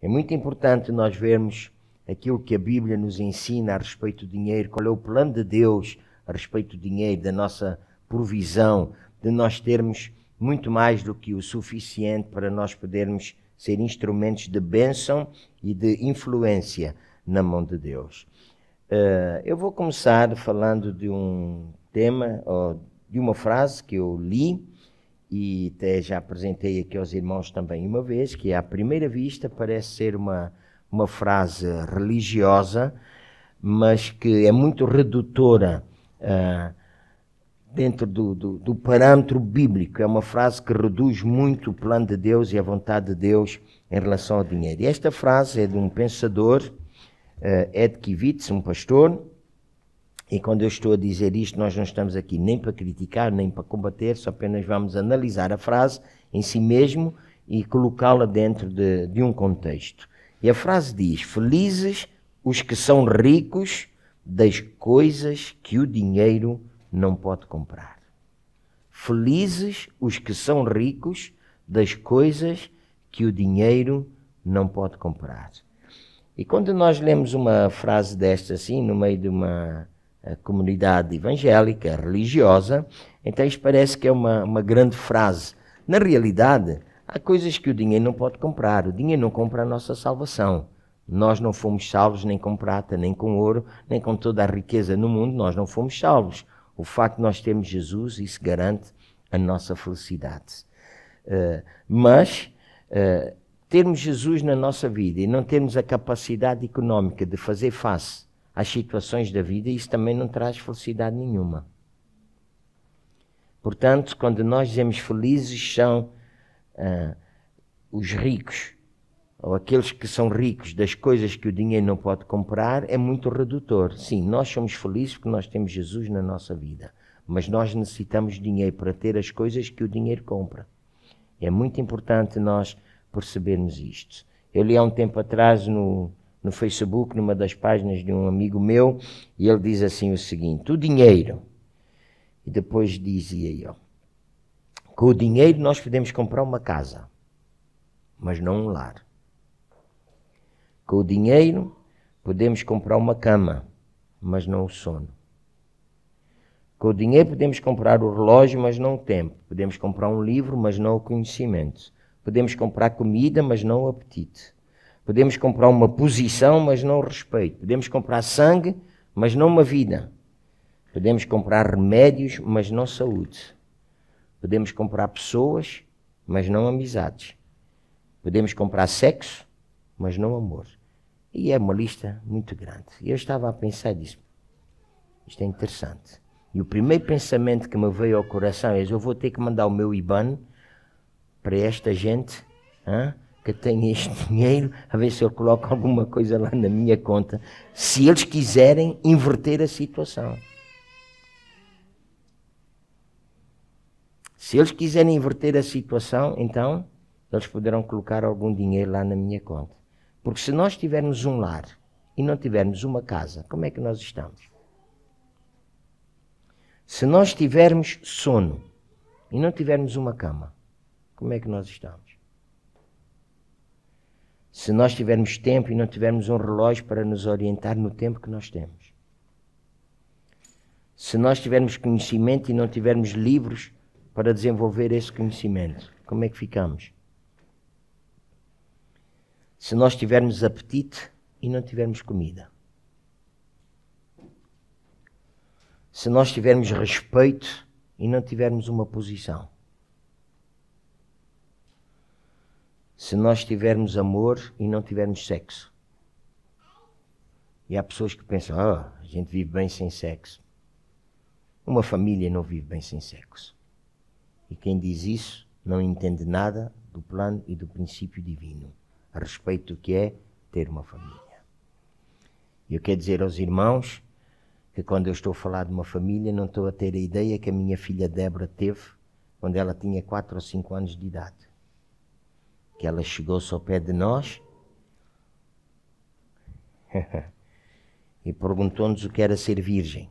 É muito importante nós vermos aquilo que a Bíblia nos ensina a respeito do dinheiro, qual é o plano de Deus a respeito do dinheiro, da nossa provisão, de nós termos muito mais do que o suficiente para nós podermos ser instrumentos de bênção e de influência na mão de Deus. Uh, eu vou começar falando de um tema, ou de uma frase que eu li e até já apresentei aqui aos irmãos também uma vez, que à primeira vista parece ser uma, uma frase religiosa, mas que é muito redutora uh, dentro do, do, do, parâmetro bíblico. É uma frase que reduz muito o plano de Deus e a vontade de Deus em relação ao dinheiro. E esta frase é de um pensador, uh, Ed Kivitz, um pastor, e quando eu estou a dizer isto, nós não estamos aqui nem para criticar, nem para combater, só apenas vamos analisar a frase em si mesmo e colocá-la dentro de, de um contexto. E a frase diz: Felizes os que são ricos das coisas que o dinheiro não pode comprar. Felizes os que são ricos das coisas que o dinheiro não pode comprar. E quando nós lemos uma frase desta assim, no meio de uma a comunidade evangélica, religiosa. Então isso parece que é uma, uma grande frase. Na realidade, há coisas que o dinheiro não pode comprar. O dinheiro não compra a nossa salvação. Nós não fomos salvos nem com prata, nem com ouro, nem com toda a riqueza no mundo, nós não fomos salvos. O facto de nós termos Jesus, isso garante a nossa felicidade. Uh, mas uh, termos Jesus na nossa vida e não termos a capacidade económica de fazer face às situações da vida, isso também não traz felicidade nenhuma. Portanto, quando nós dizemos felizes são ah, os ricos, ou aqueles que são ricos das coisas que o dinheiro não pode comprar, é muito redutor. Sim, nós somos felizes porque nós temos Jesus na nossa vida, mas nós necessitamos dinheiro para ter as coisas que o dinheiro compra. É muito importante nós percebermos isto. Eu li há um tempo atrás no, no Facebook, numa das páginas de um amigo meu, e ele diz assim o seguinte: o dinheiro. E depois dizia ó com o dinheiro nós podemos comprar uma casa, mas não um lar. Com o dinheiro podemos comprar uma cama, mas não o sono. Com o dinheiro podemos comprar o relógio, mas não o tempo. Podemos comprar um livro, mas não o conhecimento. Podemos comprar comida, mas não o apetite. Podemos comprar uma posição, mas não respeito. Podemos comprar sangue, mas não uma vida. Podemos comprar remédios, mas não saúde. Podemos comprar pessoas, mas não amizades. Podemos comprar sexo, mas não amor. E é uma lista muito grande. e Eu estava a pensar disso. Isto é interessante. E o primeiro pensamento que me veio ao coração é: eu vou ter que mandar o meu IBAN para esta gente. Hein? que tenho este dinheiro, a ver se eu coloco alguma coisa lá na minha conta, se eles quiserem inverter a situação. Se eles quiserem inverter a situação, então eles poderão colocar algum dinheiro lá na minha conta. Porque se nós tivermos um lar e não tivermos uma casa, como é que nós estamos? Se nós tivermos sono e não tivermos uma cama, como é que nós estamos? se nós tivermos tempo e não tivermos um relógio para nos orientar no tempo que nós temos. Se nós tivermos conhecimento e não tivermos livros para desenvolver esse conhecimento, como é que ficamos? Se nós tivermos apetite e não tivermos comida. Se nós tivermos respeito e não tivermos uma posição. se nós tivermos amor e não tivermos sexo. E há pessoas que pensam, ah, a gente vive bem sem sexo. Uma família não vive bem sem sexo. E quem diz isso não entende nada do plano e do princípio divino a respeito do que é ter uma família. E eu quero dizer aos irmãos que quando eu estou a falar de uma família, não estou a ter a ideia que a minha filha Débora teve quando ela tinha 4 ou 5 anos de idade que ela chegou ao pé de nós e perguntou-nos o que era ser virgem.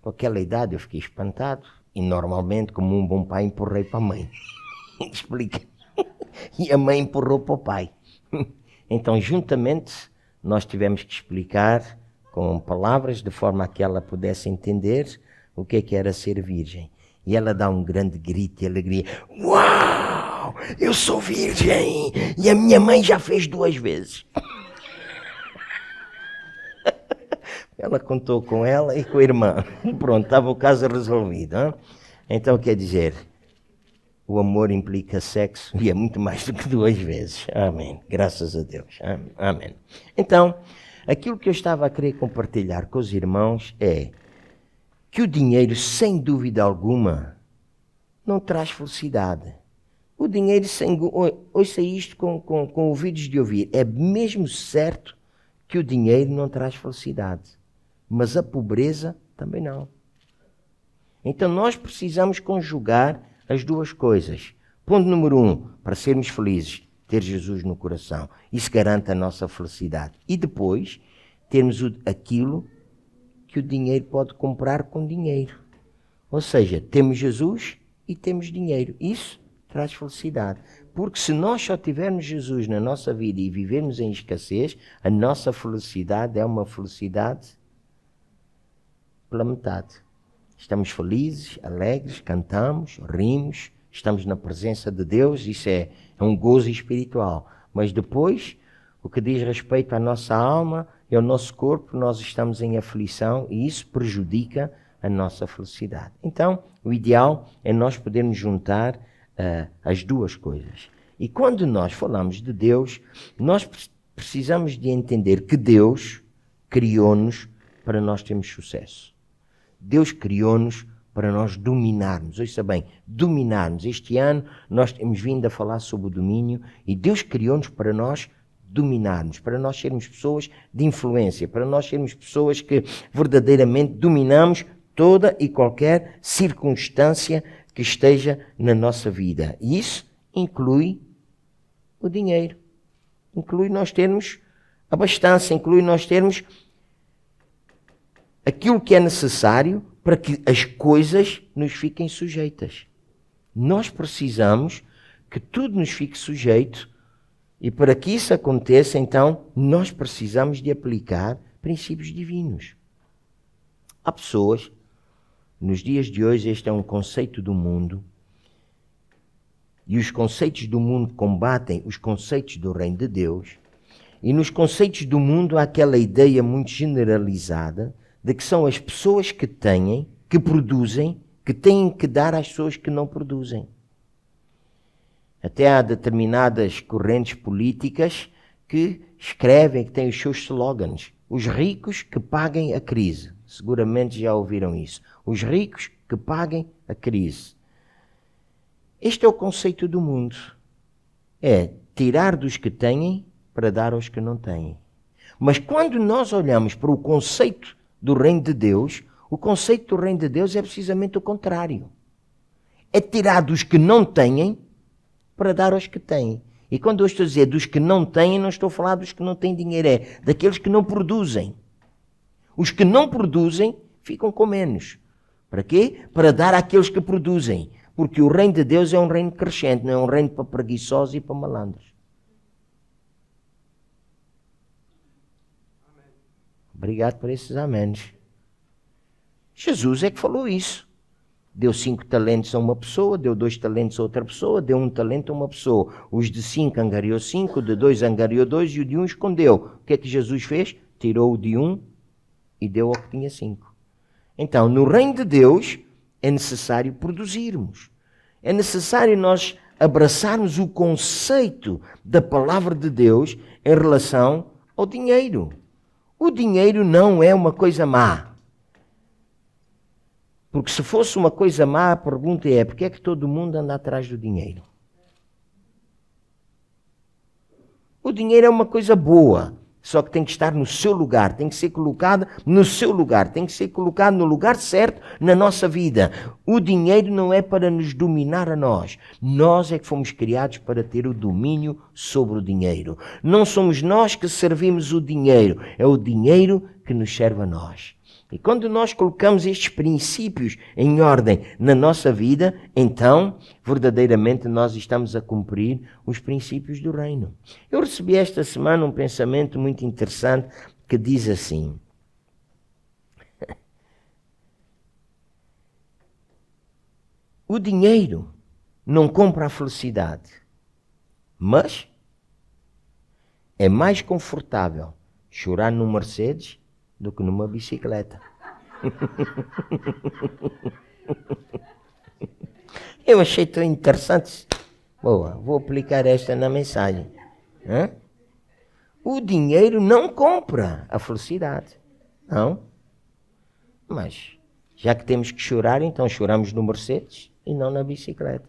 Com aquela idade eu fiquei espantado e normalmente, como um bom pai, empurrei para a mãe. Explica. e a mãe empurrou para o pai. então, juntamente, nós tivemos que explicar com palavras, de forma a que ela pudesse entender o que, é que era ser virgem. E ela dá um grande grito e alegria. Uau! Eu sou virgem! E a minha mãe já fez duas vezes. ela contou com ela e com a irmã. Pronto, estava o caso resolvido. Hein? Então, quer dizer, o amor implica sexo e é muito mais do que duas vezes. Amém. Graças a Deus. Amém. Então, aquilo que eu estava a querer compartilhar com os irmãos é que o dinheiro, sem dúvida alguma, não traz felicidade. O dinheiro, sem, ouça isto com, com, com ouvidos de ouvir, é mesmo certo que o dinheiro não traz felicidade, mas a pobreza também não. Então nós precisamos conjugar as duas coisas. Ponto número um, para sermos felizes, ter Jesus no coração. Isso garante a nossa felicidade. E depois, termos aquilo que o dinheiro pode comprar com dinheiro. Ou seja, temos Jesus e temos dinheiro. Isso traz felicidade. Porque se nós só tivermos Jesus na nossa vida e vivermos em escassez, a nossa felicidade é uma felicidade pela metade. Estamos felizes, alegres, cantamos, rimos, estamos na presença de Deus, isso é, é um gozo espiritual. Mas depois, o que diz respeito à nossa alma, é o nosso corpo, nós estamos em aflição e isso prejudica a nossa felicidade. Então, o ideal é nós podermos juntar uh, as duas coisas. E quando nós falamos de Deus, nós precisamos de entender que Deus criou-nos para nós termos sucesso. Deus criou-nos para nós dominarmos. Ouça bem, dominarmos. Este ano nós temos vindo a falar sobre o domínio e Deus criou-nos para nós dominarmos para nós sermos pessoas de influência, para nós sermos pessoas que verdadeiramente dominamos toda e qualquer circunstância que esteja na nossa vida. E isso inclui o dinheiro, inclui nós termos abastança, inclui nós termos aquilo que é necessário para que as coisas nos fiquem sujeitas. Nós precisamos que tudo nos fique sujeito e para que isso aconteça, então, nós precisamos de aplicar princípios divinos. Há pessoas, nos dias de hoje, este é um conceito do mundo, e os conceitos do mundo combatem os conceitos do reino de Deus, e nos conceitos do mundo há aquela ideia muito generalizada de que são as pessoas que têm, que produzem, que têm que dar às pessoas que não produzem. Até há determinadas correntes políticas que escrevem, que têm os seus slogans. Os ricos que paguem a crise. Seguramente já ouviram isso. Os ricos que paguem a crise. Este é o conceito do mundo. É tirar dos que têm para dar aos que não têm. Mas quando nós olhamos para o conceito do reino de Deus, o conceito do reino de Deus é precisamente o contrário. É tirar dos que não têm para dar aos que têm. E quando eu estou a dizer dos que não têm, não estou a falar dos que não têm dinheiro, é daqueles que não produzem. Os que não produzem ficam com menos. Para quê? Para dar àqueles que produzem. Porque o reino de Deus é um reino crescente, não é um reino para preguiçosos e para malandros. Obrigado por esses améns. Jesus é que falou isso. Deu cinco talentos a uma pessoa, deu dois talentos a outra pessoa, deu um talento a uma pessoa. Os de cinco angariou cinco, de dois angariou dois e o de um escondeu. O que é que Jesus fez? Tirou o de um e deu ao que tinha cinco. Então, no reino de Deus, é necessário produzirmos. É necessário nós abraçarmos o conceito da palavra de Deus em relação ao dinheiro. O dinheiro não é uma coisa má. Porque se fosse uma coisa má, a pergunta é: por que é que todo mundo anda atrás do dinheiro? O dinheiro é uma coisa boa, só que tem que estar no seu lugar, tem que ser colocado no seu lugar, tem que ser colocado no lugar certo na nossa vida. O dinheiro não é para nos dominar a nós. Nós é que fomos criados para ter o domínio sobre o dinheiro. Não somos nós que servimos o dinheiro, é o dinheiro que nos serve a nós. E quando nós colocamos estes princípios em ordem na nossa vida, então, verdadeiramente, nós estamos a cumprir os princípios do reino. Eu recebi esta semana um pensamento muito interessante que diz assim: O dinheiro não compra a felicidade, mas é mais confortável chorar no Mercedes do que numa bicicleta. Eu achei tão interessante. Boa, vou aplicar esta na mensagem. Hã? O dinheiro não compra a felicidade. Não. Mas, já que temos que chorar, então choramos no Mercedes e não na bicicleta.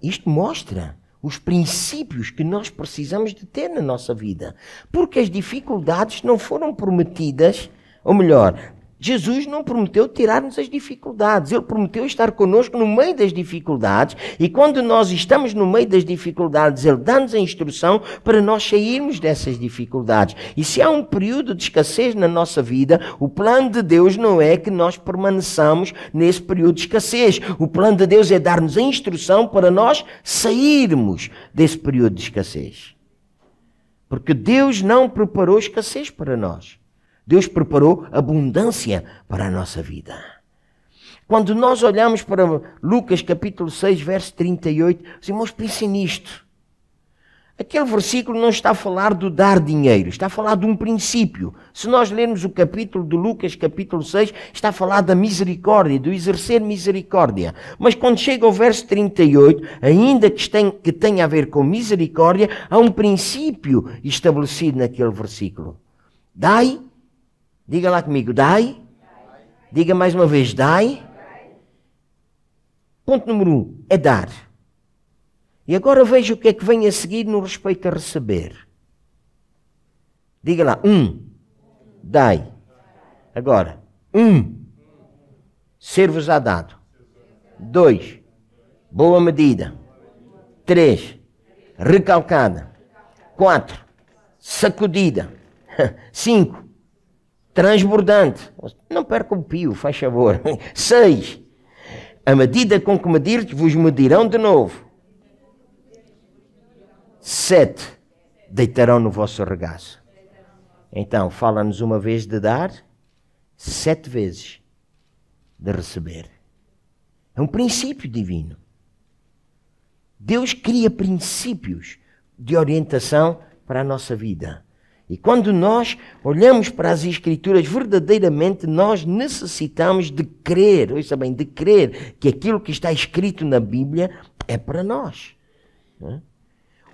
Isto mostra os princípios que nós precisamos de ter na nossa vida. Porque as dificuldades não foram prometidas, ou melhor, Jesus não prometeu tirar-nos as dificuldades, ele prometeu estar conosco no meio das dificuldades, e quando nós estamos no meio das dificuldades, ele dá-nos a instrução para nós sairmos dessas dificuldades. E se há um período de escassez na nossa vida, o plano de Deus não é que nós permaneçamos nesse período de escassez. O plano de Deus é dar-nos a instrução para nós sairmos desse período de escassez. Porque Deus não preparou escassez para nós. Deus preparou abundância para a nossa vida. Quando nós olhamos para Lucas capítulo 6, verso 38, os irmãos pensem nisto. Aquele versículo não está a falar do dar dinheiro, está a falar de um princípio. Se nós lermos o capítulo de Lucas, capítulo 6, está a falar da misericórdia, do exercer misericórdia. Mas quando chega ao verso 38, ainda que tenha, que tenha a ver com misericórdia, há um princípio estabelecido naquele versículo. Dai Diga lá comigo, dai. Diga mais uma vez, dai. Ponto número um é dar. E agora veja o que é que vem a seguir no respeito a receber. Diga lá, um, dai. Agora, um, ser-vos á dado. Dois, boa medida. Três, recalcada. Quatro, sacudida. Cinco, transbordante. Não perca o pio, faz favor. Seis. A medida com que medirdes, vos medirão de novo. Sete. Deitarão no vosso regaço. Então, fala-nos uma vez de dar, sete vezes de receber. É um princípio divino. Deus cria princípios de orientação para a nossa vida. E quando nós olhamos para as Escrituras, verdadeiramente nós necessitamos de crer, ouça bem, de crer que aquilo que está escrito na Bíblia é para nós. É?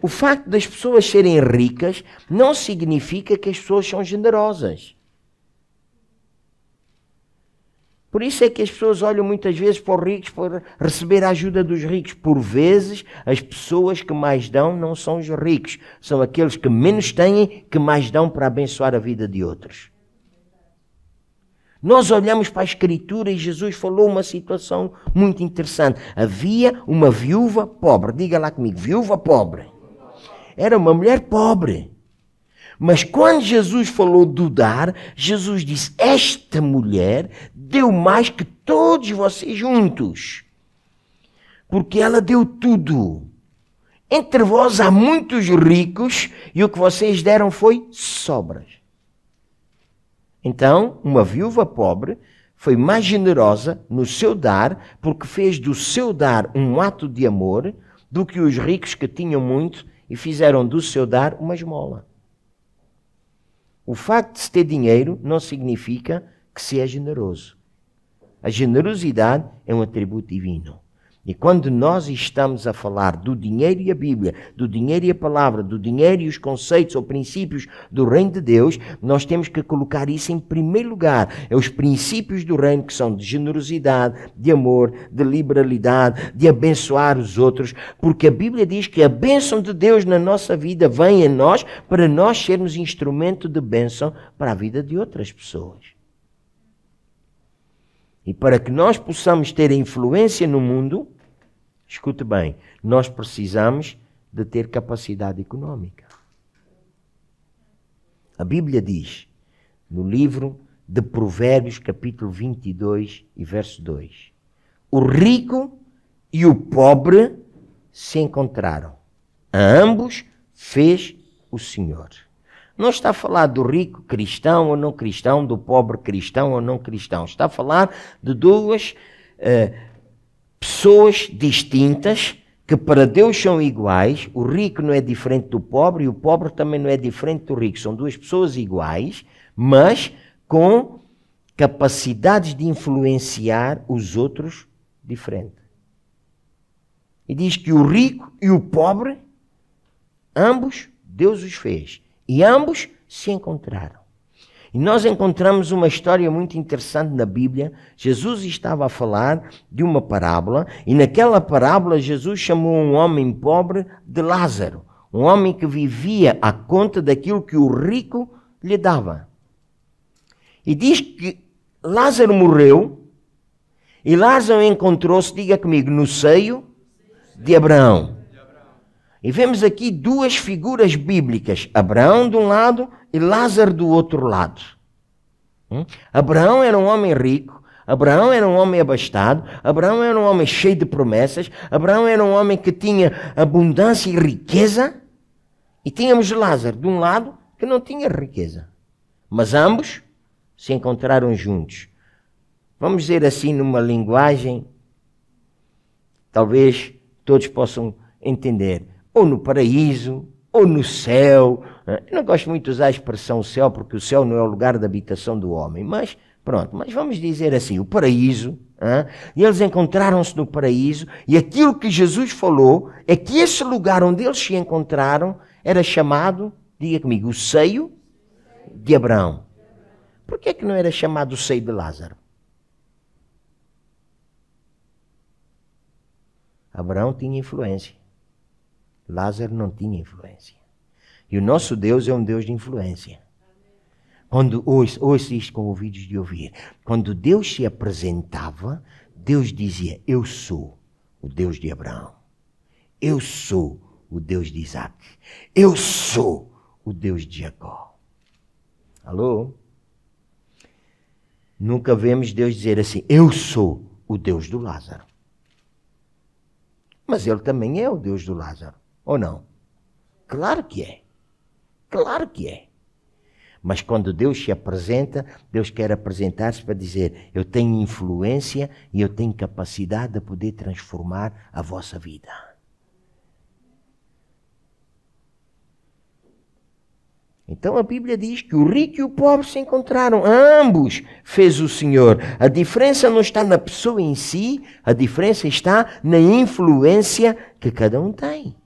O facto das pessoas serem ricas não significa que as pessoas são generosas. Por isso é que as pessoas olham muitas vezes para os ricos para receber a ajuda dos ricos. Por vezes, as pessoas que mais dão não são os ricos, são aqueles que menos têm que mais dão para abençoar a vida de outros. Nós olhamos para a Escritura e Jesus falou uma situação muito interessante. Havia uma viúva pobre, diga lá comigo, viúva pobre. Era uma mulher pobre. Mas quando Jesus falou do dar, Jesus disse: Esta mulher deu mais que todos vocês juntos, porque ela deu tudo. Entre vós há muitos ricos e o que vocês deram foi sobras. Então, uma viúva pobre foi mais generosa no seu dar, porque fez do seu dar um ato de amor, do que os ricos que tinham muito e fizeram do seu dar uma esmola. O facto de se ter dinheiro não significa que se é generoso. A generosidade é um atributo divino. E quando nós estamos a falar do dinheiro e a Bíblia, do dinheiro e a palavra, do dinheiro e os conceitos ou princípios do reino de Deus, nós temos que colocar isso em primeiro lugar. É os princípios do reino que são de generosidade, de amor, de liberalidade, de abençoar os outros, porque a Bíblia diz que a bênção de Deus na nossa vida vem a nós para nós sermos instrumento de bênção para a vida de outras pessoas. E para que nós possamos ter influência no mundo, escute bem, nós precisamos de ter capacidade econômica. A Bíblia diz, no livro de Provérbios, capítulo 22 e verso 2: O rico e o pobre se encontraram. A ambos fez o Senhor. Não está a falar do rico cristão ou não cristão, do pobre cristão ou não cristão. Está a falar de duas eh, pessoas distintas que para Deus são iguais. O rico não é diferente do pobre e o pobre também não é diferente do rico. São duas pessoas iguais, mas com capacidades de influenciar os outros diferente. E diz que o rico e o pobre, ambos Deus os fez e ambos se encontraram. E nós encontramos uma história muito interessante na Bíblia. Jesus estava a falar de uma parábola, e naquela parábola Jesus chamou um homem pobre de Lázaro, um homem que vivia à conta daquilo que o rico lhe dava. E diz que Lázaro morreu, e Lázaro encontrou-se, diga comigo, no seio de Abraão. E vemos aqui duas figuras bíblicas, Abraão de um lado e Lázaro do outro lado. Hum? Abraão era um homem rico, Abraão era um homem abastado, Abraão era um homem cheio de promessas, Abraão era um homem que tinha abundância e riqueza. E tínhamos Lázaro de um lado que não tinha riqueza. Mas ambos se encontraram juntos. Vamos dizer assim, numa linguagem, talvez todos possam entender ou no paraíso, ou no céu. Né? Eu não gosto muito de usar a expressão céu, porque o céu não é o lugar da habitação do homem, mas pronto, mas vamos dizer assim, o paraíso. Né? e eles encontraram-se no paraíso, e aquilo que Jesus falou é que esse lugar onde eles se encontraram era chamado, diga comigo, o seio de Abraão. Por que é que não era chamado o seio de Lázaro? Abraão tinha influência. Lázaro não tinha influência. E o nosso Deus é um Deus de influência. Quando ouça, ouça isto com ouvidos de ouvir. Quando Deus se apresentava, Deus dizia: Eu sou o Deus de Abraão. Eu sou o Deus de Isaac. Eu sou o Deus de Jacó. Alô? Nunca vemos Deus dizer assim: Eu sou o Deus do Lázaro. Mas ele também é o Deus do Lázaro. Ou não? Claro que é. Claro que é. Mas quando Deus se apresenta, Deus quer apresentar-se para dizer: Eu tenho influência e eu tenho capacidade de poder transformar a vossa vida. Então a Bíblia diz que o rico e o pobre se encontraram, ambos fez o Senhor. A diferença não está na pessoa em si, a diferença está na influência que cada um tem.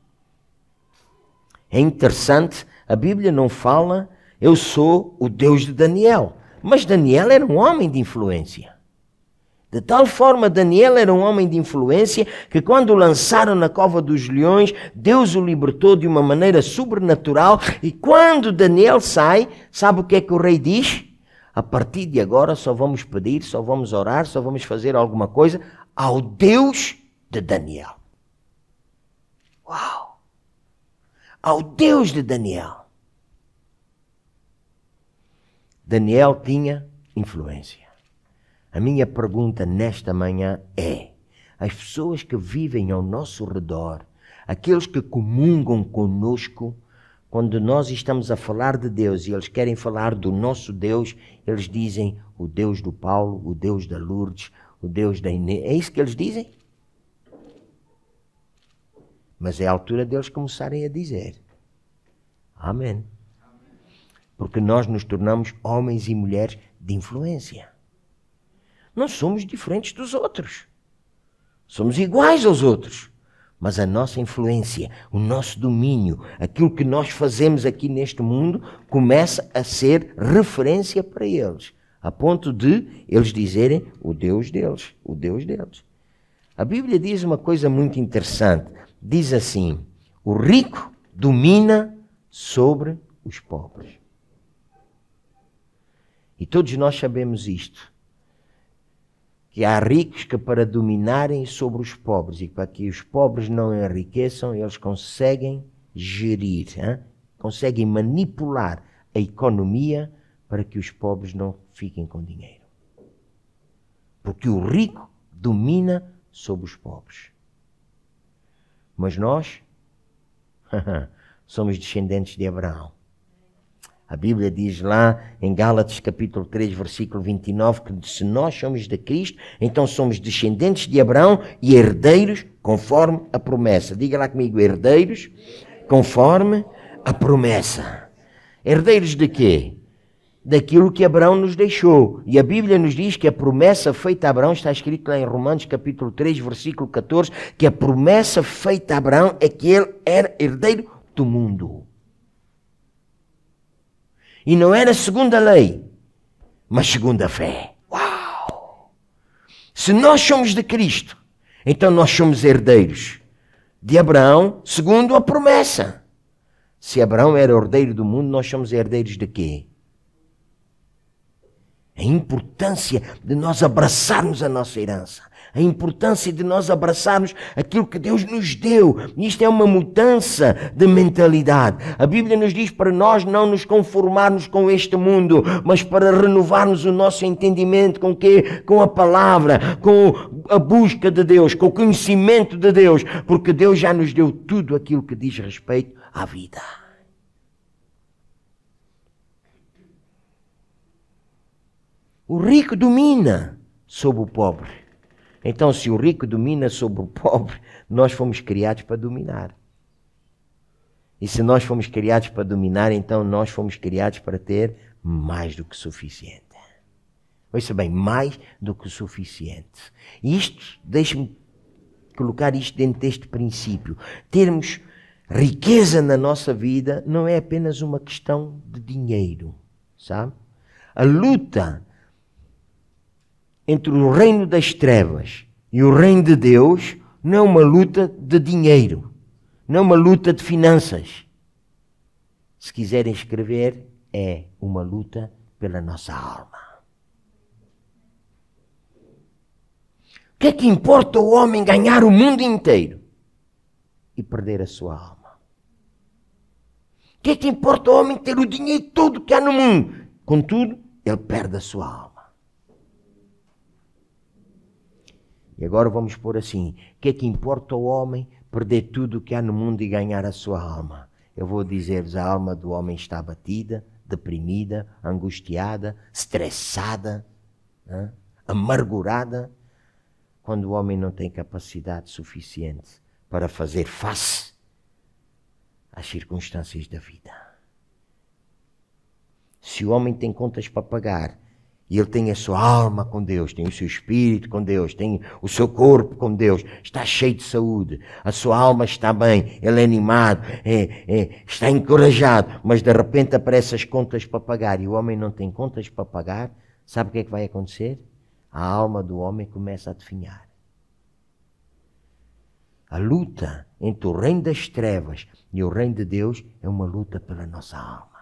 É interessante, a Bíblia não fala eu sou o Deus de Daniel. Mas Daniel era um homem de influência. De tal forma, Daniel era um homem de influência que, quando o lançaram na cova dos leões, Deus o libertou de uma maneira sobrenatural. E quando Daniel sai, sabe o que é que o rei diz? A partir de agora só vamos pedir, só vamos orar, só vamos fazer alguma coisa ao Deus de Daniel. Uau! ao Deus de Daniel. Daniel tinha influência. A minha pergunta nesta manhã é: as pessoas que vivem ao nosso redor, aqueles que comungam conosco, quando nós estamos a falar de Deus e eles querem falar do nosso Deus, eles dizem o Deus do Paulo, o Deus da Lourdes, o Deus da Inês. É isso que eles dizem? Mas é a altura deles começarem a dizer: Amém. Porque nós nos tornamos homens e mulheres de influência. Não somos diferentes dos outros. Somos iguais aos outros. Mas a nossa influência, o nosso domínio, aquilo que nós fazemos aqui neste mundo, começa a ser referência para eles, a ponto de eles dizerem o Deus deles, o Deus deles. A Bíblia diz uma coisa muito interessante diz assim: o rico domina sobre os pobres. E todos nós sabemos isto: que há ricos que, para dominarem sobre os pobres e para que os pobres não enriqueçam, eles conseguem gerir, hein? conseguem manipular a economia para que os pobres não fiquem com dinheiro. Porque o rico domina sobre os pobres. Mas nós somos descendentes de Abraão. A Bíblia diz lá em Gálatas capítulo 3, versículo 29, que se nós somos de Cristo, então somos descendentes de Abraão e herdeiros conforme a promessa. Diga lá comigo, herdeiros conforme a promessa. Herdeiros de quê? daquilo que Abraão nos deixou. E a Bíblia nos diz que a promessa feita a Abraão, está escrito lá em Romanos capítulo 3, versículo 14, que a promessa feita a Abraão é que ele era herdeiro do mundo. E não era segundo a lei, mas segundo a fé. Uau! Se nós somos de Cristo, então nós somos herdeiros de Abraão segundo a promessa. Se Abraão era herdeiro do mundo, nós somos herdeiros de quê? A importância de nós abraçarmos a nossa herança. A importância de nós abraçarmos aquilo que Deus nos deu. Isto é uma mudança de mentalidade. A Bíblia nos diz para nós não nos conformarmos com este mundo, mas para renovarmos o nosso entendimento com que com a palavra, com a busca de Deus, com o conhecimento de Deus, porque Deus já nos deu tudo aquilo que diz respeito à vida. O rico domina sobre o pobre. Então, se o rico domina sobre o pobre, nós fomos criados para dominar. E se nós fomos criados para dominar, então nós fomos criados para ter mais do que suficiente. Ouça bem, mais do que suficiente. E isto, deixe-me colocar isto dentro deste princípio. Termos riqueza na nossa vida não é apenas uma questão de dinheiro, sabe? A luta entre o reino das trevas e o reino de Deus não é uma luta de dinheiro, não é uma luta de finanças. Se quiserem escrever, é uma luta pela nossa alma. O que é que importa o homem ganhar o mundo inteiro e perder a sua alma? O que é que importa o homem ter o dinheiro todo que há no mundo? Contudo, ele perde a sua alma. E agora vamos pôr assim: o que é que importa ao homem perder tudo o que há no mundo e ganhar a sua alma? Eu vou dizer-vos: a alma do homem está abatida, deprimida, angustiada, estressada, né? amargurada, quando o homem não tem capacidade suficiente para fazer face às circunstâncias da vida. Se o homem tem contas para pagar, e ele tem a sua alma com Deus, tem o seu espírito com Deus, tem o seu corpo com Deus, está cheio de saúde, a sua alma está bem, ele é animado, é, é, está encorajado, mas de repente aparecem as contas para pagar e o homem não tem contas para pagar, sabe o que é que vai acontecer? A alma do homem começa a definhar. A luta entre o reino das trevas e o reino de Deus é uma luta pela nossa alma.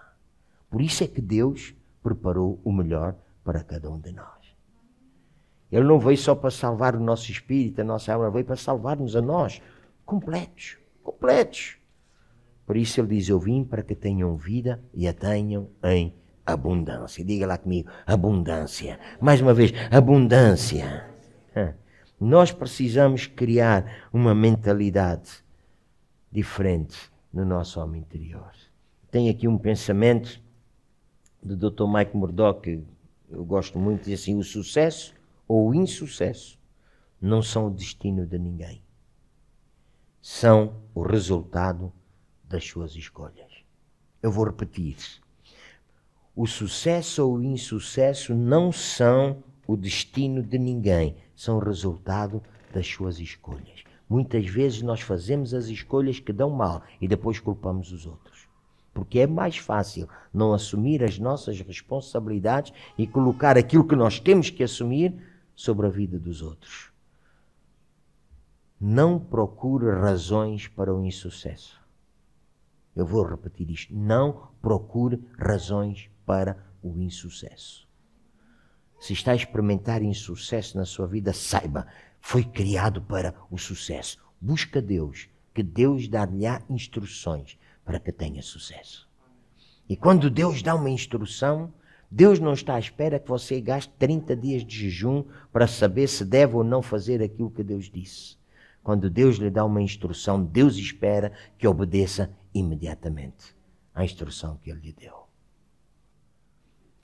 Por isso é que Deus preparou o melhor para cada um de nós. Ele não veio só para salvar o nosso espírito, a nossa alma, veio para salvar-nos a nós, completos, completos. Por isso ele diz: Eu vim para que tenham vida e a tenham em abundância. Diga lá comigo: abundância. Mais uma vez, abundância. Nós precisamos criar uma mentalidade diferente no nosso homem interior. Tenho aqui um pensamento do Dr. Mike Murdoch, eu gosto muito de assim, o sucesso ou o insucesso não são o destino de ninguém. São o resultado das suas escolhas. Eu vou repetir. O sucesso ou o insucesso não são o destino de ninguém, são o resultado das suas escolhas. Muitas vezes nós fazemos as escolhas que dão mal e depois culpamos os outros. Porque é mais fácil não assumir as nossas responsabilidades e colocar aquilo que nós temos que assumir sobre a vida dos outros. Não procure razões para o insucesso. Eu vou repetir isto. Não procure razões para o insucesso. Se está a experimentar insucesso na sua vida, saiba, foi criado para o sucesso. Busca Deus, que Deus dá lhe instruções para que tenha sucesso. E quando Deus dá uma instrução, Deus não está à espera que você gaste 30 dias de jejum para saber se deve ou não fazer aquilo que Deus disse. Quando Deus lhe dá uma instrução, Deus espera que obedeça imediatamente à instrução que Ele lhe deu.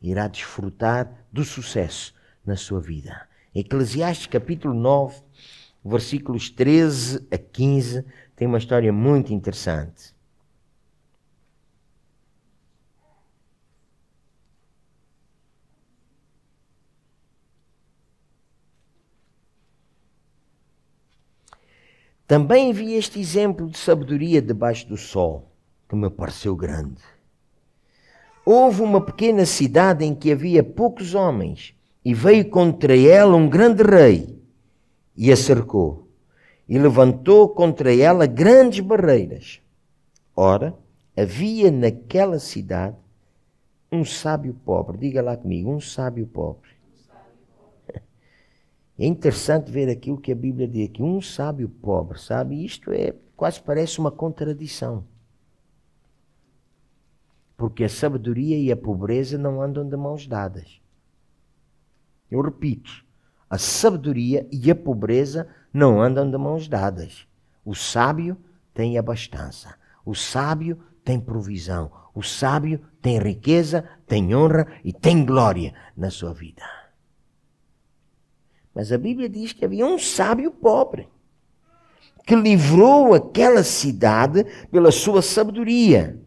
Irá desfrutar do sucesso na sua vida. Eclesiastes capítulo 9, versículos 13 a 15, tem uma história muito interessante. Também vi este exemplo de sabedoria debaixo do sol, que me pareceu grande. Houve uma pequena cidade em que havia poucos homens, e veio contra ela um grande rei, e a cercou, e levantou contra ela grandes barreiras. Ora, havia naquela cidade um sábio pobre, diga lá comigo, um sábio pobre, é interessante ver aquilo que a Bíblia diz, aqui: um sábio pobre, sabe? Isto é quase parece uma contradição. Porque a sabedoria e a pobreza não andam de mãos dadas. Eu repito, a sabedoria e a pobreza não andam de mãos dadas. O sábio tem abastança, o sábio tem provisão, o sábio tem riqueza, tem honra e tem glória na sua vida. Mas a Bíblia diz que havia um sábio pobre que livrou aquela cidade pela sua sabedoria.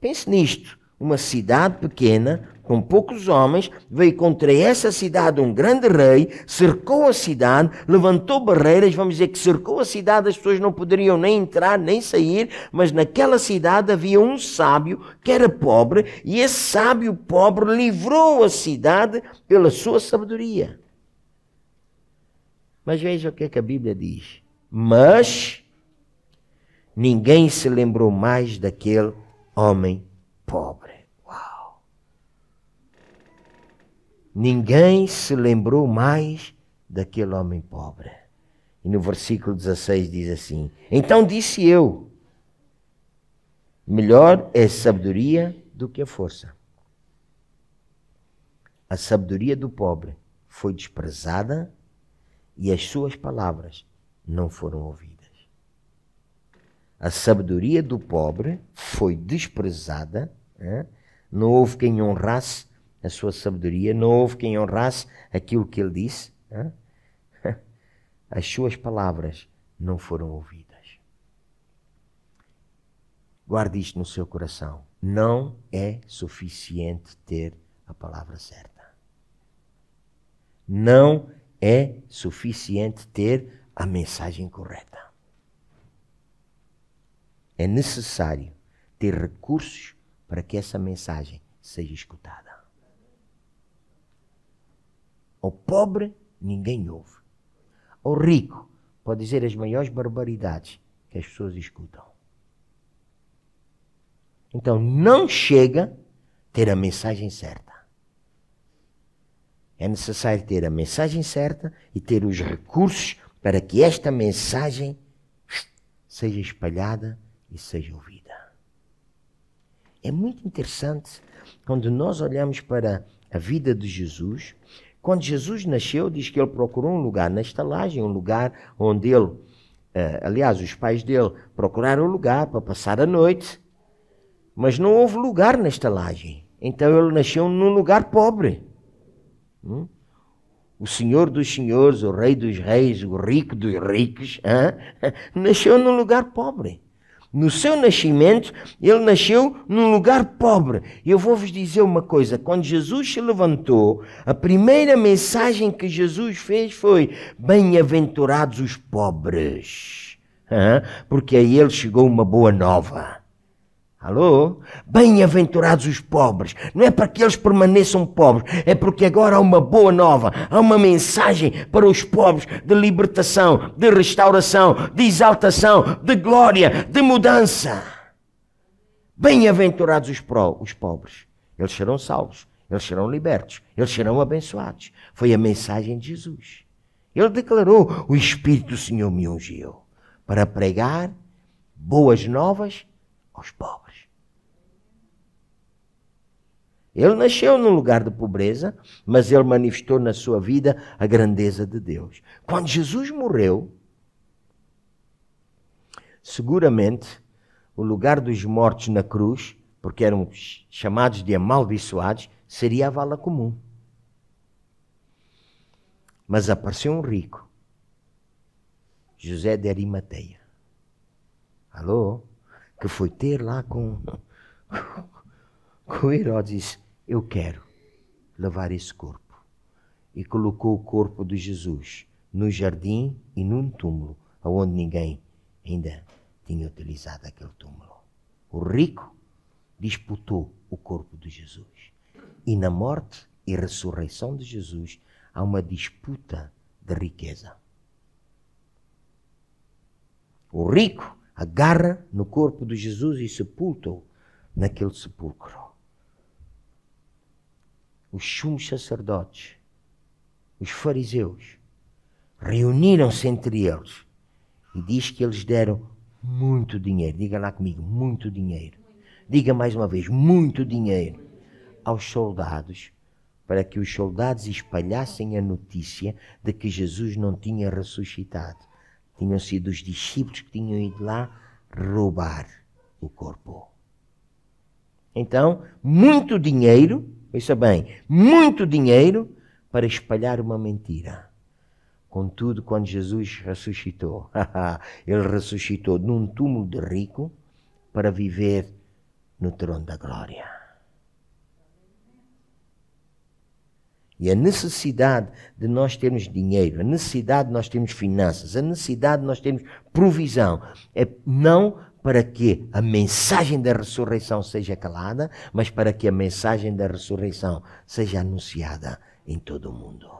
Pense nisto: uma cidade pequena, com poucos homens, veio contra essa cidade um grande rei, cercou a cidade, levantou barreiras, vamos dizer que cercou a cidade, as pessoas não poderiam nem entrar nem sair, mas naquela cidade havia um sábio que era pobre, e esse sábio pobre livrou a cidade pela sua sabedoria. Mas veja o que, é que a Bíblia diz. Mas ninguém se lembrou mais daquele homem pobre. Uau! Ninguém se lembrou mais daquele homem pobre. E no versículo 16 diz assim: Então disse eu: Melhor é a sabedoria do que a força. A sabedoria do pobre foi desprezada e as suas palavras não foram ouvidas. A sabedoria do pobre foi desprezada, né? não houve quem honrasse a sua sabedoria, não houve quem honrasse aquilo que ele disse. Né? As suas palavras não foram ouvidas. Guarde isto no seu coração. Não é suficiente ter a palavra certa. Não é é suficiente ter a mensagem correta. É necessário ter recursos para que essa mensagem seja escutada. Ao pobre, ninguém ouve. Ao rico, pode dizer as maiores barbaridades que as pessoas escutam. Então, não chega ter a mensagem certa é necessário ter a mensagem certa e ter os recursos para que esta mensagem seja espalhada e seja ouvida. É muito interessante quando nós olhamos para a vida de Jesus. Quando Jesus nasceu, diz que ele procurou um lugar na estalagem, um lugar onde ele, eh, aliás, os pais dele procuraram um lugar para passar a noite, mas não houve lugar na estalagem. Então ele nasceu num lugar pobre. Hum? O senhor dos senhores, o rei dos reis, o rico dos ricos, hein? nasceu num lugar pobre. No seu nascimento, ele nasceu num lugar pobre. E eu vou vos dizer uma coisa: quando Jesus se levantou, a primeira mensagem que Jesus fez foi: Bem-aventurados os pobres, porque a ele chegou uma boa nova. Alô? Bem-aventurados os pobres. Não é para que eles permaneçam pobres, é porque agora há uma boa nova, há uma mensagem para os pobres de libertação, de restauração, de exaltação, de glória, de mudança. Bem-aventurados os, os pobres. Eles serão salvos, eles serão libertos, eles serão abençoados. Foi a mensagem de Jesus. Ele declarou: O Espírito do Senhor me ungiu para pregar boas novas aos pobres. Ele nasceu num lugar de pobreza, mas ele manifestou na sua vida a grandeza de Deus. Quando Jesus morreu, seguramente o lugar dos mortos na cruz, porque eram chamados de amaldiçoados, seria a vala comum. Mas apareceu um rico, José de Arimateia. Alô? Que foi ter lá com, com Herodes eu quero levar esse corpo. E colocou o corpo de Jesus no jardim e num túmulo, aonde ninguém ainda tinha utilizado aquele túmulo. O rico disputou o corpo de Jesus. E na morte e ressurreição de Jesus há uma disputa de riqueza. O rico agarra no corpo de Jesus e sepulta-o naquele sepulcro os sumos sacerdotes, os fariseus, reuniram-se entre eles e diz que eles deram muito dinheiro. Diga lá comigo, muito dinheiro. Diga mais uma vez, muito dinheiro aos soldados para que os soldados espalhassem a notícia de que Jesus não tinha ressuscitado. Tinham sido os discípulos que tinham ido lá roubar o corpo. Então, muito dinheiro veja bem, muito dinheiro para espalhar uma mentira. Contudo, quando Jesus ressuscitou, ele ressuscitou num túmulo de rico para viver no trono da glória. E a necessidade de nós termos dinheiro, a necessidade de nós termos finanças, a necessidade de nós termos provisão, é não para que a mensagem da ressurreição seja calada, mas para que a mensagem da ressurreição seja anunciada em todo o mundo.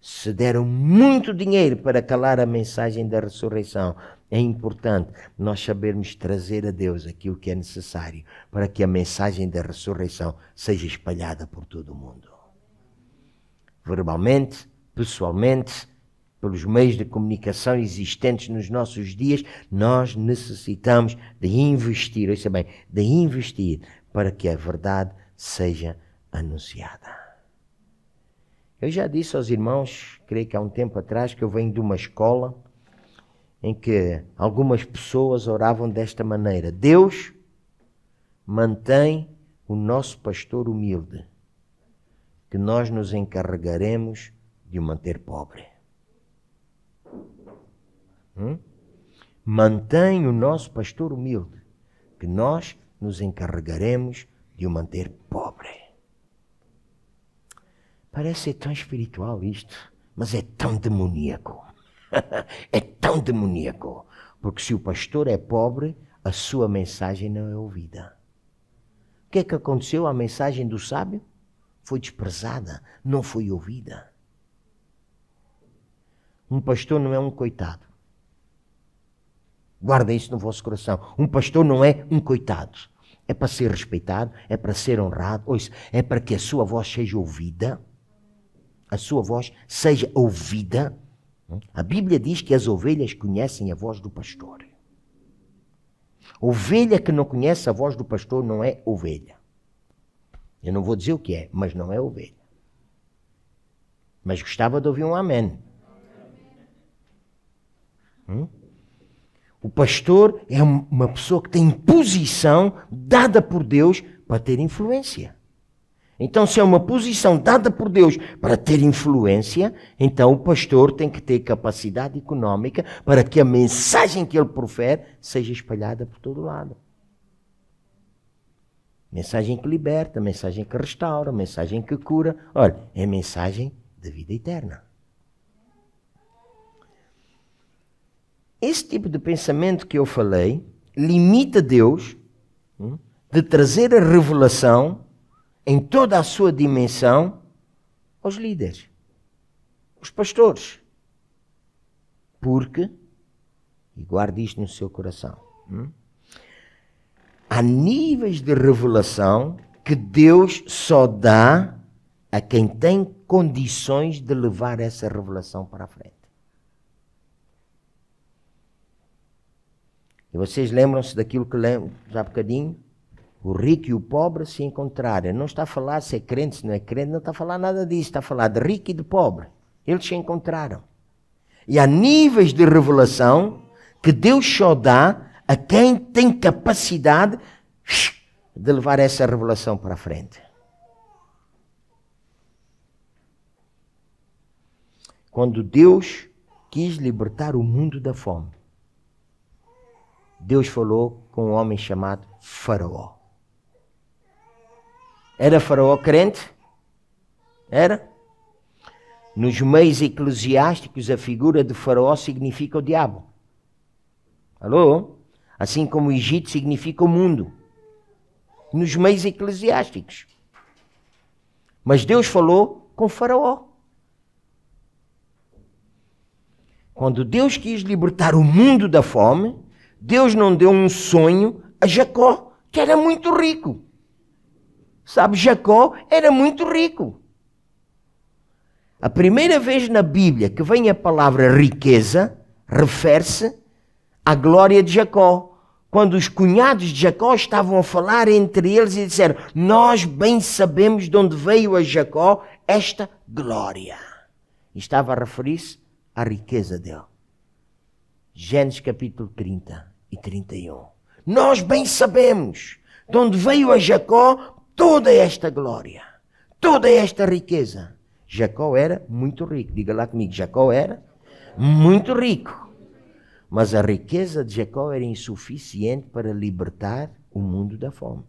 Se deram muito dinheiro para calar a mensagem da ressurreição, é importante nós sabermos trazer a Deus aquilo que é necessário para que a mensagem da ressurreição seja espalhada por todo o mundo. Verbalmente, pessoalmente, pelos meios de comunicação existentes nos nossos dias, nós necessitamos de investir, ouça bem, de investir para que a verdade seja anunciada. Eu já disse aos irmãos, creio que há um tempo atrás, que eu venho de uma escola em que algumas pessoas oravam desta maneira: Deus mantém o nosso pastor humilde, que nós nos encarregaremos de o manter pobre. Hum? Mantém o nosso pastor humilde, que nós nos encarregaremos de o manter pobre. Parece ser tão espiritual isto, mas é tão demoníaco. é tão demoníaco. Porque se o pastor é pobre, a sua mensagem não é ouvida. O que é que aconteceu? à mensagem do sábio foi desprezada, não foi ouvida. Um pastor não é um coitado. Guarda isso no vosso coração. Um pastor não é um coitado. É para ser respeitado, é para ser honrado, ouça, é para que a sua voz seja ouvida. A sua voz seja ouvida. Hum? A Bíblia diz que as ovelhas conhecem a voz do pastor. Ovelha que não conhece a voz do pastor não é ovelha. Eu não vou dizer o que é, mas não é ovelha. Mas gostava de ouvir um amém. amém. Hum? O pastor é uma pessoa que tem posição dada por Deus para ter influência. Então, se é uma posição dada por Deus para ter influência, então o pastor tem que ter capacidade econômica para que a mensagem que ele profere seja espalhada por todo lado. Mensagem que liberta, mensagem que restaura, mensagem que cura. Olha, é mensagem de vida eterna. Esse tipo de pensamento que eu falei limita Deus hum, de trazer a revelação em toda a sua dimensão aos líderes, aos pastores. Porque, e guarde isto no seu coração, hum, há níveis de revelação que Deus só dá a quem tem condições de levar essa revelação para a frente. E vocês lembram-se daquilo que lembro já há bocadinho? O rico e o pobre se encontraram. Não está a falar se é crente, se não é crente, não está a falar nada disso. Está a falar de rico e de pobre. Eles se encontraram. E há níveis de revelação que Deus só dá a quem tem capacidade de levar essa revelação para a frente. Quando Deus quis libertar o mundo da fome, Deus falou com um homem chamado Faraó. Era Faraó crente? Era? Nos meios eclesiásticos, a figura de Faraó significa o diabo. Alô? Assim como o Egito significa o mundo. Nos meios eclesiásticos. Mas Deus falou com Faraó. Quando Deus quis libertar o mundo da fome, Deus não deu um sonho a Jacó, que era muito rico. Sabe, Jacó era muito rico. A primeira vez na Bíblia que vem a palavra riqueza refere-se à glória de Jacó. Quando os cunhados de Jacó estavam a falar entre eles e disseram: Nós bem sabemos de onde veio a Jacó esta glória. E estava a referir-se à riqueza dele. Gênesis capítulo 30 e 31. Nós bem sabemos de onde veio a Jacó toda esta glória, toda esta riqueza. Jacó era muito rico. Diga lá comigo, Jacó era muito rico. Mas a riqueza de Jacó era insuficiente para libertar o mundo da fome.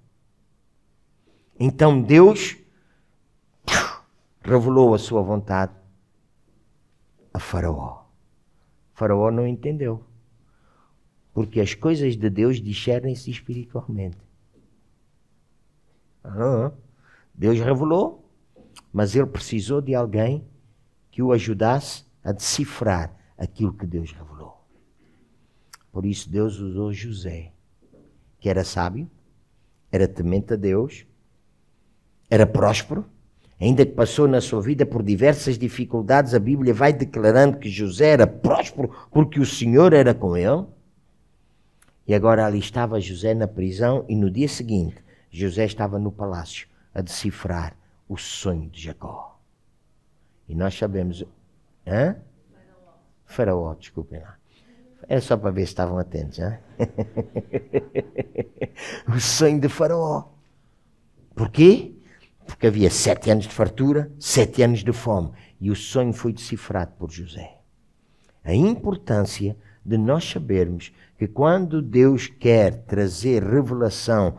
Então Deus revelou a sua vontade a Faraó. Faraó não entendeu. Porque as coisas de Deus discernem-se espiritualmente. Deus revelou, mas ele precisou de alguém que o ajudasse a decifrar aquilo que Deus revelou. Por isso Deus usou José, que era sábio, era temente a Deus, era próspero, ainda que passou na sua vida por diversas dificuldades, a Bíblia vai declarando que José era próspero porque o Senhor era com ele. E agora ali estava José na prisão, e no dia seguinte, José estava no palácio a decifrar o sonho de Jacó. E nós sabemos. Hã? Faraó, desculpem lá. Era só para ver se estavam atentos. o sonho de Faraó. Porquê? Porque havia sete anos de fartura, sete anos de fome. E o sonho foi decifrado por José. A importância de nós sabermos que quando Deus quer trazer revelação,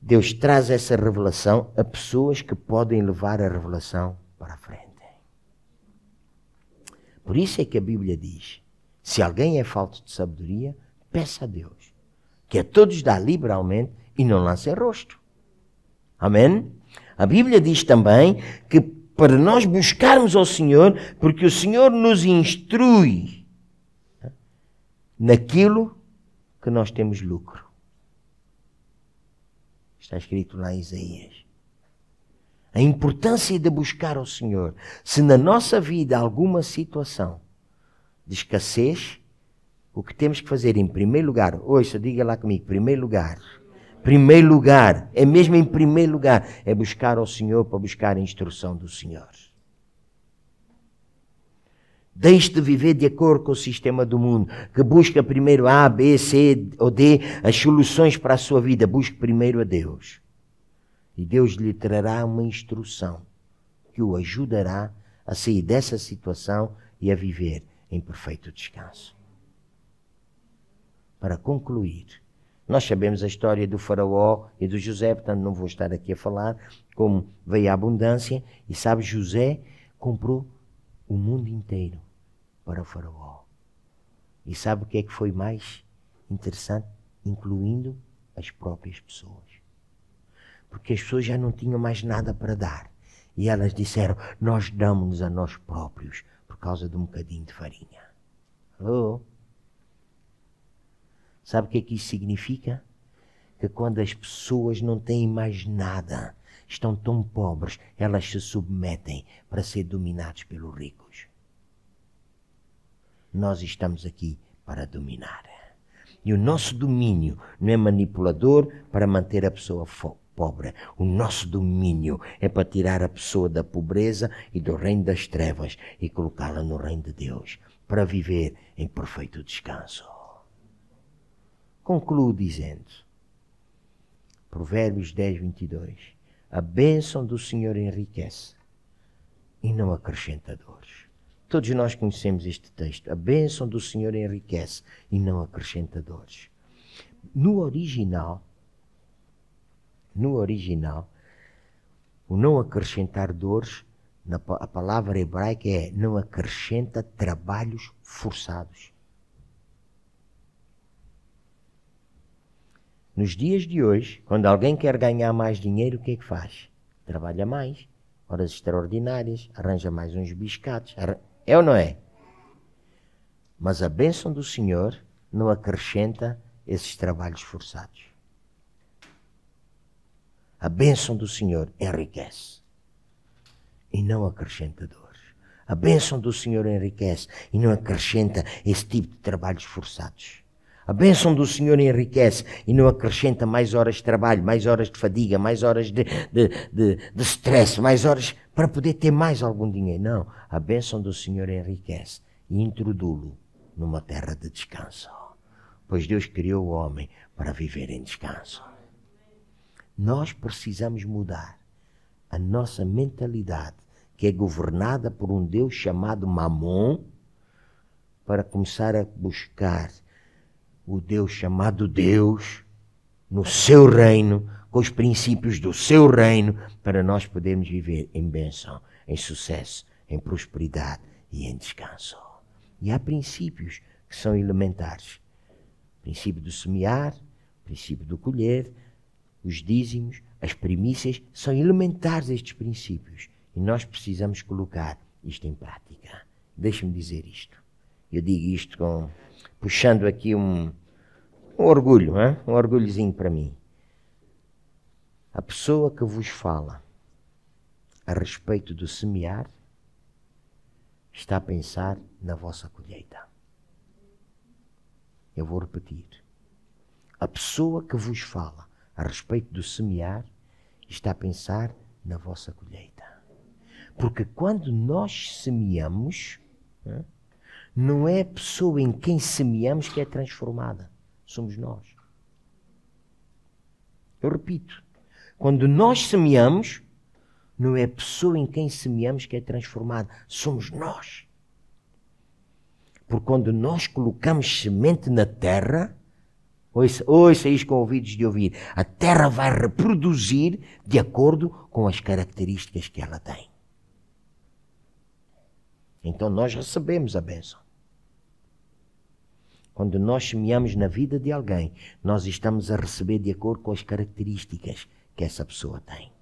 Deus traz essa revelação a pessoas que podem levar a revelação para a frente. Por isso é que a Bíblia diz: se alguém é falto de sabedoria, peça a Deus, que a todos dá liberalmente e não lança em rosto. Amém? A Bíblia diz também que para nós buscarmos ao Senhor, porque o Senhor nos instrui naquilo que nós temos lucro. Está escrito lá em Isaías. A importância de buscar ao Senhor. Se na nossa vida há alguma situação de escassez, o que temos que fazer em primeiro lugar, ouça, diga lá comigo, primeiro lugar. Primeiro lugar, é mesmo em primeiro lugar, é buscar ao Senhor para buscar a instrução do Senhor. Deixe de viver de acordo com o sistema do mundo, que busca primeiro A, B, C ou D as soluções para a sua vida. Busque primeiro a Deus. E Deus lhe trará uma instrução que o ajudará a sair dessa situação e a viver em perfeito descanso. Para concluir, nós sabemos a história do Faraó e do José, portanto não vou estar aqui a falar como veio a abundância. E sabe, José comprou o mundo inteiro para o faraó. E sabe o que é que foi mais interessante? Incluindo as próprias pessoas. Porque as pessoas já não tinham mais nada para dar. E elas disseram: Nós damos-nos a nós próprios por causa de um bocadinho de farinha. Alô? Sabe o que é que isso significa? Que quando as pessoas não têm mais nada, estão tão pobres, elas se submetem para ser dominadas pelo rico nós estamos aqui para dominar. E o nosso domínio não é manipulador para manter a pessoa pobre. O nosso domínio é para tirar a pessoa da pobreza e do reino das trevas e colocá-la no reino de Deus, para viver em perfeito descanso. Concluo dizendo, Provérbios 10, 22, a bênção do Senhor enriquece e não acrescenta dores. Todos nós conhecemos este texto. A bênção do Senhor enriquece e não acrescenta dores. No original, no original, o não acrescentar dores, na, a palavra hebraica é não acrescenta trabalhos forçados. Nos dias de hoje, quando alguém quer ganhar mais dinheiro, o que é que faz? Trabalha mais, horas extraordinárias, arranja mais uns biscates, arranja é ou não é? Mas a bênção do Senhor não acrescenta esses trabalhos forçados. A bênção do Senhor enriquece e não acrescenta dor. A bênção do Senhor enriquece e não acrescenta esse tipo de trabalhos forçados. A bênção do Senhor enriquece e não acrescenta mais horas de trabalho, mais horas de fadiga, mais horas de, de, de, de stress, mais horas para poder ter mais algum dinheiro. Não. A bênção do Senhor enriquece e introdu-lo numa terra de descanso. Pois Deus criou o homem para viver em descanso. Nós precisamos mudar a nossa mentalidade, que é governada por um Deus chamado Mamon, para começar a buscar o Deus chamado Deus, no seu reino, com os princípios do seu reino, para nós podermos viver em bênção, em sucesso, em prosperidade e em descanso. E há princípios que são elementares: o princípio do semear, o princípio do colher, os dízimos, as primícias, são elementares estes princípios. E nós precisamos colocar isto em prática. Deixe-me dizer isto. Eu digo isto com puxando aqui um, um orgulho, hein? um orgulhozinho para mim. A pessoa que vos fala a respeito do semear está a pensar na vossa colheita. Eu vou repetir. A pessoa que vos fala a respeito do semear está a pensar na vossa colheita. Porque quando nós semeamos, né, não é a pessoa em quem semeamos que é transformada. Somos nós. Eu repito. Quando nós semeamos, não é a pessoa em quem semeamos que é transformada. Somos nós. Porque quando nós colocamos semente na terra, ouça, ouça isso com ouvidos de ouvir, a terra vai reproduzir de acordo com as características que ela tem. Então nós recebemos a bênção. Quando nós semeamos na vida de alguém, nós estamos a receber de acordo com as características que essa pessoa tem.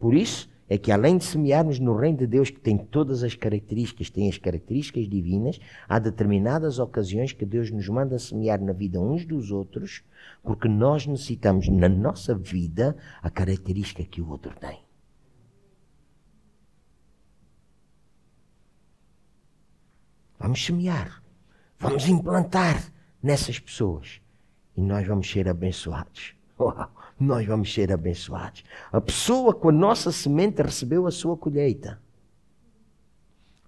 Por isso é que, além de semearmos no reino de Deus, que tem todas as características, tem as características divinas, há determinadas ocasiões que Deus nos manda semear na vida uns dos outros, porque nós necessitamos na nossa vida a característica que o outro tem. Vamos semear, vamos implantar nessas pessoas e nós vamos ser abençoados. Uau, nós vamos ser abençoados. A pessoa com a nossa semente recebeu a sua colheita.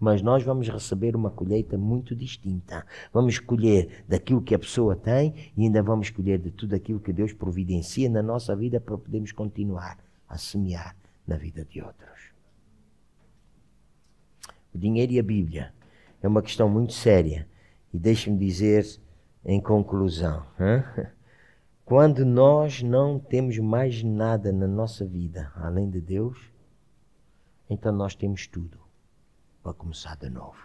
Mas nós vamos receber uma colheita muito distinta. Vamos colher daquilo que a pessoa tem e ainda vamos colher de tudo aquilo que Deus providencia na nossa vida para podermos continuar a semear na vida de outros. O dinheiro e a Bíblia é uma questão muito séria. E deixe-me dizer, em conclusão, hein? quando nós não temos mais nada na nossa vida além de Deus, então nós temos tudo para começar de novo.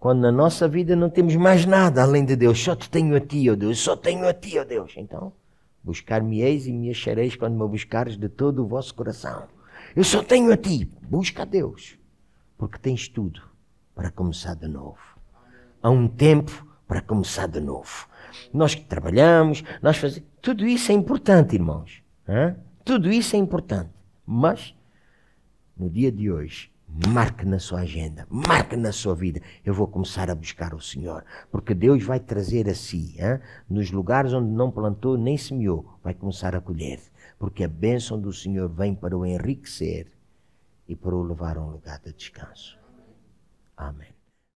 Quando na nossa vida não temos mais nada além de Deus, só te tenho a ti, ó oh Deus, só tenho a ti, ó oh Deus. Então, buscar-me-eis e me achareis quando me buscares de todo o vosso coração. Eu só tenho a ti, busca a Deus porque tens tudo para começar de novo. Há um tempo para começar de novo. Nós que trabalhamos, nós fazemos. Tudo isso é importante, irmãos. Hã? Tudo isso é importante. Mas, no dia de hoje, marque na sua agenda, marque na sua vida. Eu vou começar a buscar o Senhor, porque Deus vai trazer a si, nos lugares onde não plantou nem semeou, vai começar a colher, porque a bênção do Senhor vem para o enriquecer e para o levar a um lugar de descanso. Amém.